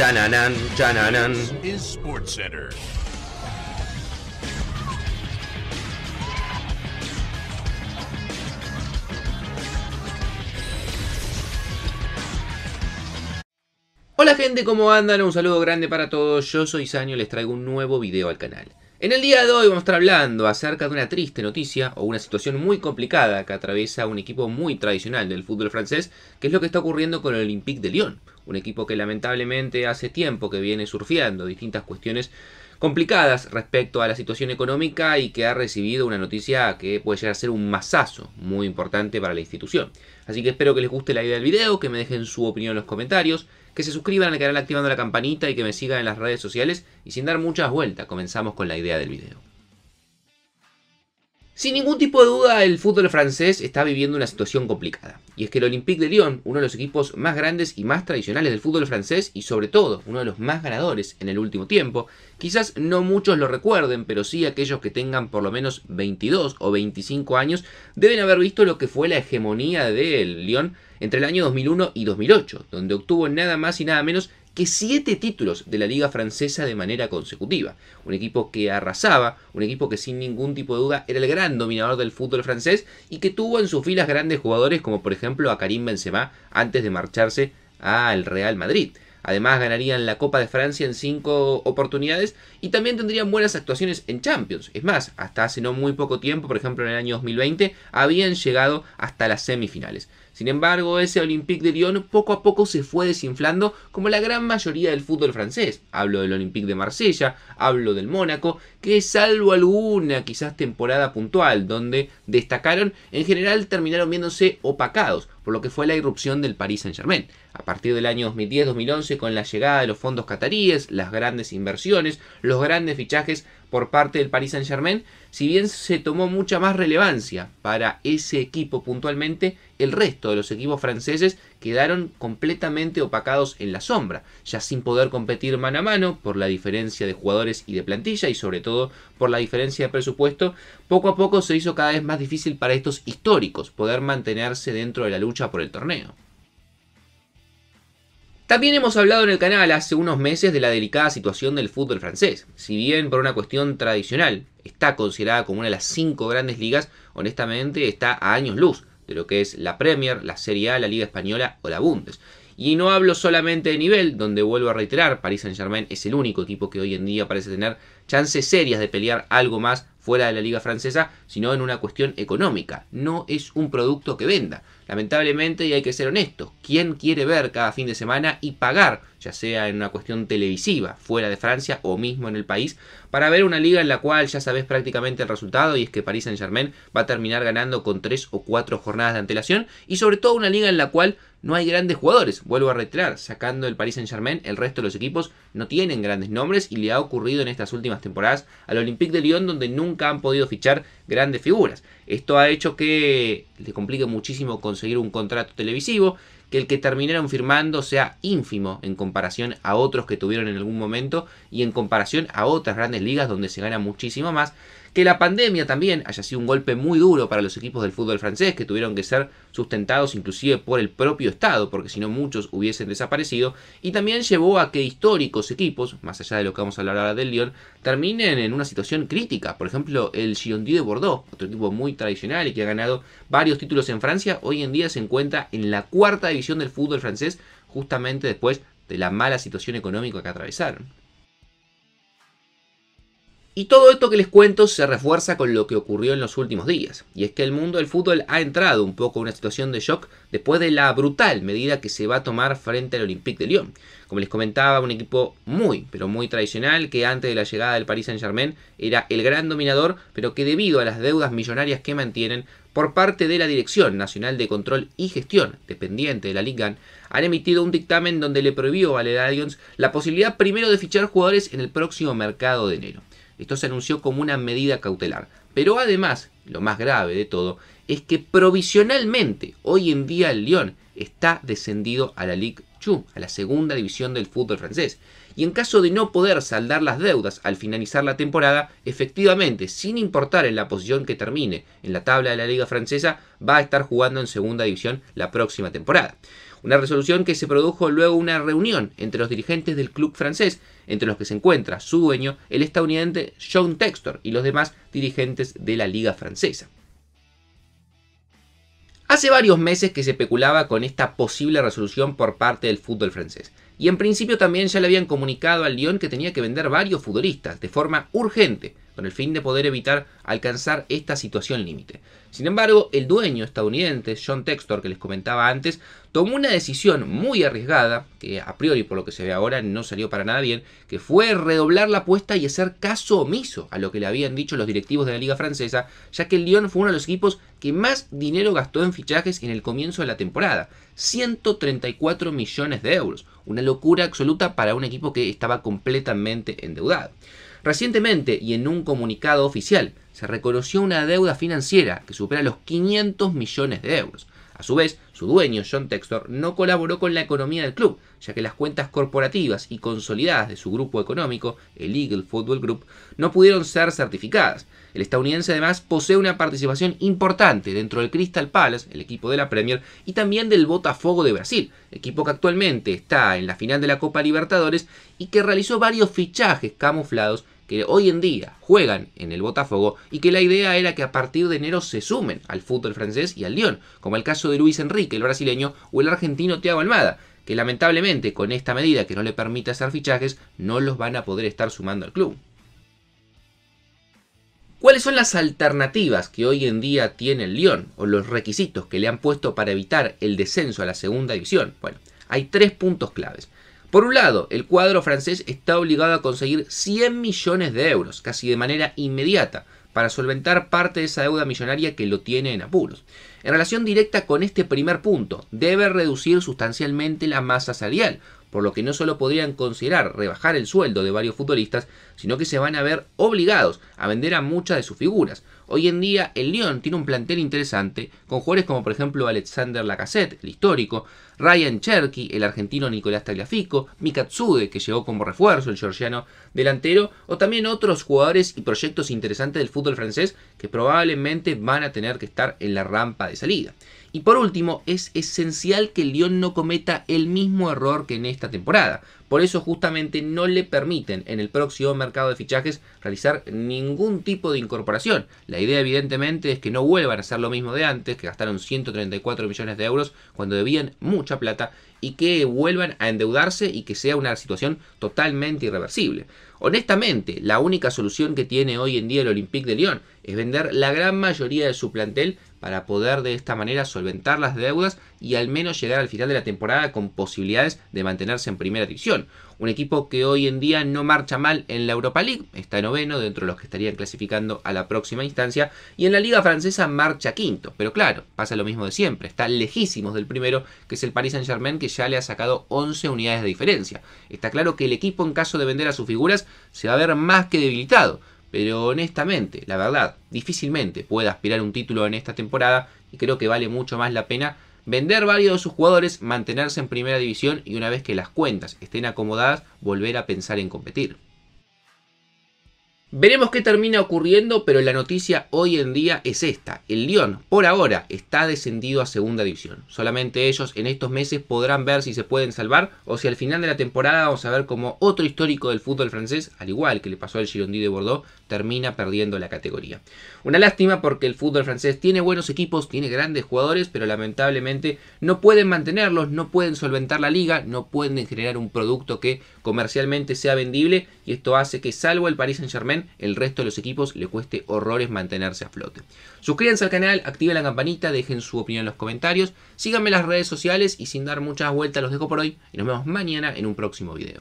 Chananan, chananan. Hola gente, ¿cómo andan? Un saludo grande para todos. Yo soy Sanyo, les traigo un nuevo video al canal. En el día de hoy vamos a estar hablando acerca de una triste noticia o una situación muy complicada que atraviesa un equipo muy tradicional del fútbol francés, que es lo que está ocurriendo con el Olympique de Lyon, un equipo que lamentablemente hace tiempo que viene surfeando distintas cuestiones complicadas respecto a la situación económica y que ha recibido una noticia que puede llegar a ser un masazo muy importante para la institución. Así que espero que les guste la idea del video, que me dejen su opinión en los comentarios, que se suscriban al canal activando la campanita y que me sigan en las redes sociales y sin dar muchas vueltas comenzamos con la idea del video. Sin ningún tipo de duda, el fútbol francés está viviendo una situación complicada. Y es que el Olympique de Lyon, uno de los equipos más grandes y más tradicionales del fútbol francés y sobre todo uno de los más ganadores en el último tiempo, quizás no muchos lo recuerden, pero sí aquellos que tengan por lo menos 22 o 25 años deben haber visto lo que fue la hegemonía del Lyon entre el año 2001 y 2008, donde obtuvo nada más y nada menos que siete títulos de la Liga Francesa de manera consecutiva. Un equipo que arrasaba, un equipo que sin ningún tipo de duda era el gran dominador del fútbol francés y que tuvo en sus filas grandes jugadores como por ejemplo a Karim Benzema antes de marcharse al Real Madrid. Además ganarían la Copa de Francia en cinco oportunidades y también tendrían buenas actuaciones en Champions. Es más, hasta hace no muy poco tiempo, por ejemplo en el año 2020, habían llegado hasta las semifinales. Sin embargo, ese Olympique de Lyon poco a poco se fue desinflando como la gran mayoría del fútbol francés. Hablo del Olympique de Marsella, hablo del Mónaco, que salvo alguna quizás temporada puntual donde destacaron, en general terminaron viéndose opacados por lo que fue la irrupción del Paris Saint-Germain. A partir del año 2010-2011, con la llegada de los fondos cataríes, las grandes inversiones, los grandes fichajes, por parte del Paris Saint Germain, si bien se tomó mucha más relevancia para ese equipo puntualmente, el resto de los equipos franceses quedaron completamente opacados en la sombra, ya sin poder competir mano a mano por la diferencia de jugadores y de plantilla y sobre todo por la diferencia de presupuesto, poco a poco se hizo cada vez más difícil para estos históricos poder mantenerse dentro de la lucha por el torneo. También hemos hablado en el canal hace unos meses de la delicada situación del fútbol francés. Si bien por una cuestión tradicional está considerada como una de las cinco grandes ligas, honestamente está a años luz de lo que es la Premier, la Serie A, la Liga Española o la Bundes. Y no hablo solamente de nivel, donde vuelvo a reiterar, Paris Saint Germain es el único equipo que hoy en día parece tener chances serias de pelear algo más fuera de la liga francesa, sino en una cuestión económica. No es un producto que venda. Lamentablemente, y hay que ser honestos, ¿quién quiere ver cada fin de semana y pagar ya sea en una cuestión televisiva fuera de Francia o mismo en el país, para ver una liga en la cual ya sabes prácticamente el resultado y es que Paris Saint Germain va a terminar ganando con tres o cuatro jornadas de antelación y sobre todo una liga en la cual no hay grandes jugadores. Vuelvo a reiterar, sacando el Paris Saint Germain, el resto de los equipos no tienen grandes nombres y le ha ocurrido en estas últimas temporadas al Olympique de Lyon donde nunca han podido fichar grandes figuras. Esto ha hecho que le complique muchísimo conseguir un contrato televisivo, que el que terminaron firmando sea ínfimo en comparación comparación a otros que tuvieron en algún momento y en comparación a otras grandes ligas donde se gana muchísimo más. Que la pandemia también haya sido un golpe muy duro para los equipos del fútbol francés que tuvieron que ser sustentados inclusive por el propio Estado, porque si no muchos hubiesen desaparecido. Y también llevó a que históricos equipos, más allá de lo que vamos a hablar ahora del Lyon, terminen en una situación crítica. Por ejemplo, el Girondi de Bordeaux, otro equipo muy tradicional y que ha ganado varios títulos en Francia, hoy en día se encuentra en la cuarta división del fútbol francés justamente después de la mala situación económica que atravesaron. Y todo esto que les cuento se refuerza con lo que ocurrió en los últimos días, y es que el mundo del fútbol ha entrado un poco en una situación de shock después de la brutal medida que se va a tomar frente al Olympique de Lyon. Como les comentaba, un equipo muy, pero muy tradicional, que antes de la llegada del Paris Saint-Germain era el gran dominador, pero que debido a las deudas millonarias que mantienen por parte de la Dirección Nacional de Control y Gestión, dependiente de la Ligue 1, han emitido un dictamen donde le prohibió a la la posibilidad primero de fichar jugadores en el próximo mercado de enero. Esto se anunció como una medida cautelar. Pero además, lo más grave de todo, es que provisionalmente hoy en día el Lyon está descendido a la Ligue 2, a la segunda división del fútbol francés. Y en caso de no poder saldar las deudas al finalizar la temporada, efectivamente, sin importar en la posición que termine en la tabla de la liga francesa, va a estar jugando en segunda división la próxima temporada. Una resolución que se produjo luego una reunión entre los dirigentes del club francés, entre los que se encuentra su dueño, el estadounidense Sean Textor, y los demás dirigentes de la liga francesa. Hace varios meses que se especulaba con esta posible resolución por parte del fútbol francés, y en principio también ya le habían comunicado al Lyon que tenía que vender varios futbolistas de forma urgente, con el fin de poder evitar alcanzar esta situación límite. Sin embargo, el dueño estadounidense, John Textor, que les comentaba antes, tomó una decisión muy arriesgada, que a priori por lo que se ve ahora no salió para nada bien, que fue redoblar la apuesta y hacer caso omiso a lo que le habían dicho los directivos de la liga francesa, ya que el Lyon fue uno de los equipos que más dinero gastó en fichajes en el comienzo de la temporada, 134 millones de euros, una locura absoluta para un equipo que estaba completamente endeudado. Recientemente, y en un comunicado oficial, se reconoció una deuda financiera que supera los 500 millones de euros. A su vez, su dueño, John Textor, no colaboró con la economía del club, ya que las cuentas corporativas y consolidadas de su grupo económico, el Eagle Football Group, no pudieron ser certificadas. El estadounidense además posee una participación importante dentro del Crystal Palace, el equipo de la Premier, y también del Botafogo de Brasil, equipo que actualmente está en la final de la Copa Libertadores y que realizó varios fichajes camuflados que hoy en día juegan en el Botafogo y que la idea era que a partir de enero se sumen al fútbol francés y al Lyon, como el caso de Luis Enrique, el brasileño, o el argentino Thiago Almada, que lamentablemente con esta medida que no le permite hacer fichajes, no los van a poder estar sumando al club. ¿Cuáles son las alternativas que hoy en día tiene el Lyon o los requisitos que le han puesto para evitar el descenso a la segunda división? Bueno, hay tres puntos claves. Por un lado, el cuadro francés está obligado a conseguir 100 millones de euros, casi de manera inmediata, para solventar parte de esa deuda millonaria que lo tiene en apuros. En relación directa con este primer punto, debe reducir sustancialmente la masa salarial, por lo que no solo podrían considerar rebajar el sueldo de varios futbolistas, sino que se van a ver obligados a vender a muchas de sus figuras, Hoy en día el Lyon tiene un plantel interesante con jugadores como por ejemplo Alexander Lacassette, el histórico, Ryan Cherky, el argentino Nicolás Tagliafico, Mikatsude, que llegó como refuerzo, el georgiano delantero, o también otros jugadores y proyectos interesantes del fútbol francés que probablemente van a tener que estar en la rampa de salida. Y por último, es esencial que el Lyon no cometa el mismo error que en esta temporada. Por eso justamente no le permiten en el próximo mercado de fichajes realizar ningún tipo de incorporación. La idea evidentemente es que no vuelvan a hacer lo mismo de antes, que gastaron 134 millones de euros cuando debían mucha plata y que vuelvan a endeudarse y que sea una situación totalmente irreversible. Honestamente, la única solución que tiene hoy en día el Olympique de Lyon es vender la gran mayoría de su plantel para poder de esta manera solventar las deudas y al menos llegar al final de la temporada con posibilidades de mantenerse en primera división. Un equipo que hoy en día no marcha mal en la Europa League, está noveno dentro de los que estarían clasificando a la próxima instancia y en la Liga Francesa marcha quinto, pero claro, pasa lo mismo de siempre, está lejísimos del primero que es el Paris Saint Germain que ya le ha sacado 11 unidades de diferencia. Está claro que el equipo en caso de vender a sus figuras se va a ver más que debilitado pero honestamente, la verdad, difícilmente pueda aspirar un título en esta temporada y creo que vale mucho más la pena vender varios de sus jugadores, mantenerse en primera división y una vez que las cuentas estén acomodadas, volver a pensar en competir. Veremos qué termina ocurriendo, pero la noticia hoy en día es esta. El Lyon, por ahora, está descendido a segunda división. Solamente ellos en estos meses podrán ver si se pueden salvar o si al final de la temporada vamos a ver como otro histórico del fútbol francés, al igual que le pasó al Girondí de Bordeaux, termina perdiendo la categoría. Una lástima porque el fútbol francés tiene buenos equipos, tiene grandes jugadores, pero lamentablemente no pueden mantenerlos, no pueden solventar la liga, no pueden generar un producto que comercialmente sea vendible y esto hace que salvo el Paris Saint-Germain el resto de los equipos le cueste horrores mantenerse a flote. Suscríbanse al canal, activen la campanita, dejen su opinión en los comentarios, síganme en las redes sociales y sin dar muchas vueltas los dejo por hoy y nos vemos mañana en un próximo video.